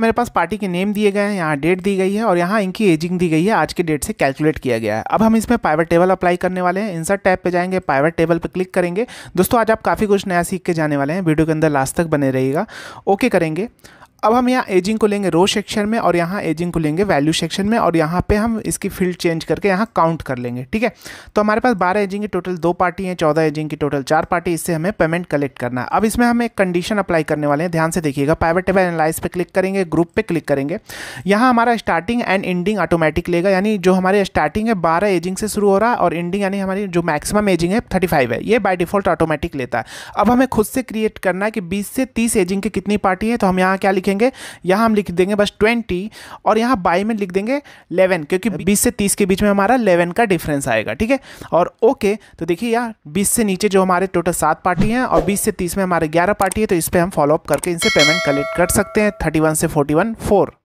मेरे पास पार्टी के नेम दिए गए हैं यहाँ डेट दी गई है और यहाँ इनकी एजिंग दी गई है आज के डेट से कैलकुलेट किया गया है अब हम इसमें पाइवेट टेबल अप्लाई करने वाले हैं इंसर्ट टैब पे जाएंगे पाइवेट टेबल पे क्लिक करेंगे दोस्तों आज आप काफ़ी कुछ नया सीख के जाने वाले हैं वीडियो के अंदर लास्ट तक बने रहेगा ओके करेंगे अब हम यहाँ एजिंग को लेंगे रो सेक्शन में और यहाँ एजिंग को लेंगे वैल्यू सेक्शन में और यहाँ पे हम इसकी फील्ड चेंज करके यहाँ काउंट कर लेंगे ठीक है तो हमारे पास बारह एजिंग की टोटल दो पार्टी हैं चौदह एजिंग की टोटल चार पार्टी इससे हमें पेमेंट कलेक्ट करना है अब इसमें हम एक कंडीशन अप्लाई करने वाले हैं ध्यान से देखिएगा प्राइवेट टेबल एनालाइज पर क्लिक करेंगे ग्रुप पर क्लिक करेंगे यहाँ हमारा स्टार्टिंग एंड एंडिंग ऑटोमेटिक लेगा यानी जो हमारे स्टार्टिंग है बारह एजिंग से शुरू हो रहा है और एंडिंग यानी हमारी जो मैक्सिमम एजिंग है थर्टी फाइव है ये बाई डिफॉल्ट ऑटोमेटिक लेता है अब हमें खुद से क्रिएट करना है कि बीस से तीस एजिंग की कितनी पार्टी है तो हम यहाँ क्या लिखे लिखेंगे यहाँ हम लिख देंगे बस ट्वेंटी और यहाँ बाई में लिख देंगे लेवन क्योंकि बीस से तीस के बीच में हमारा लेवन का डिफरेंस आएगा ठीक है और ओके तो देखिए यहाँ बीस से नीचे जो हमारे टोटल सात पार्टी हैं और बीस से तीस में हमारे ग्यारह पार्टी है तो इस पर हम फॉलोअप करके इनसे पेमेंट कलेक्ट कर सकते हैं थर्टी वन से फोर्टी वन फोर